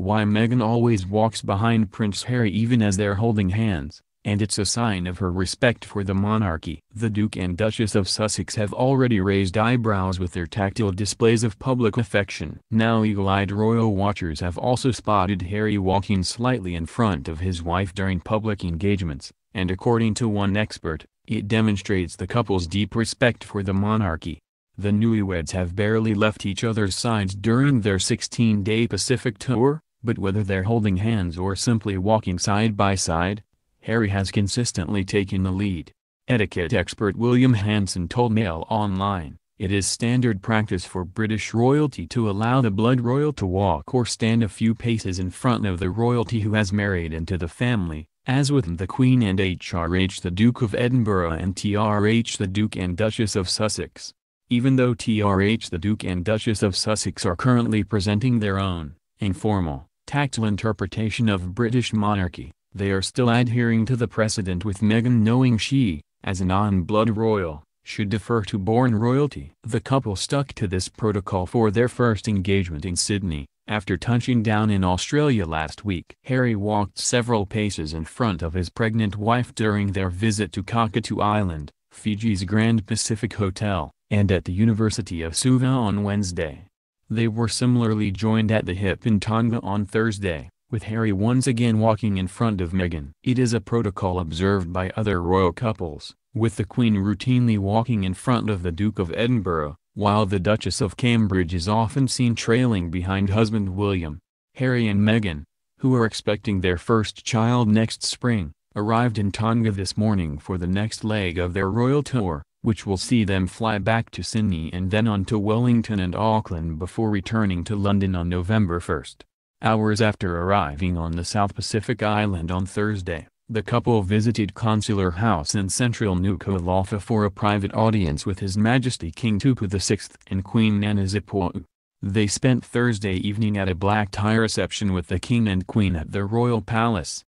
Why Meghan always walks behind Prince Harry even as they're holding hands, and it's a sign of her respect for the monarchy. The Duke and Duchess of Sussex have already raised eyebrows with their tactile displays of public affection. Now eagle-eyed royal watchers have also spotted Harry walking slightly in front of his wife during public engagements, and according to one expert, it demonstrates the couple's deep respect for the monarchy. The newlyweds have barely left each other's sides during their 16-day Pacific tour, but whether they're holding hands or simply walking side by side, Harry has consistently taken the lead. Etiquette expert William Hanson told Mail Online, it is standard practice for British royalty to allow the blood royal to walk or stand a few paces in front of the royalty who has married into the family, as with the Queen and HRH the Duke of Edinburgh and TRH the Duke and Duchess of Sussex. Even though TRH the Duke and Duchess of Sussex are currently presenting their own, informal, tactile interpretation of British monarchy, they are still adhering to the precedent with Meghan knowing she, as a non-blood royal, should defer to born royalty. The couple stuck to this protocol for their first engagement in Sydney, after touching down in Australia last week. Harry walked several paces in front of his pregnant wife during their visit to Cockatoo Island, Fiji's Grand Pacific Hotel, and at the University of Suva on Wednesday. They were similarly joined at the hip in Tonga on Thursday, with Harry once again walking in front of Meghan. It is a protocol observed by other royal couples, with the Queen routinely walking in front of the Duke of Edinburgh, while the Duchess of Cambridge is often seen trailing behind husband William. Harry and Meghan, who are expecting their first child next spring, arrived in Tonga this morning for the next leg of their royal tour which will see them fly back to Sydney and then on to Wellington and Auckland before returning to London on November 1. Hours after arriving on the South Pacific island on Thursday, the couple visited Consular House in central Nuku'alofa for a private audience with His Majesty King Tupu VI and Queen Nana Nanizipua. They spent Thursday evening at a black tie reception with the King and Queen at the Royal Palace.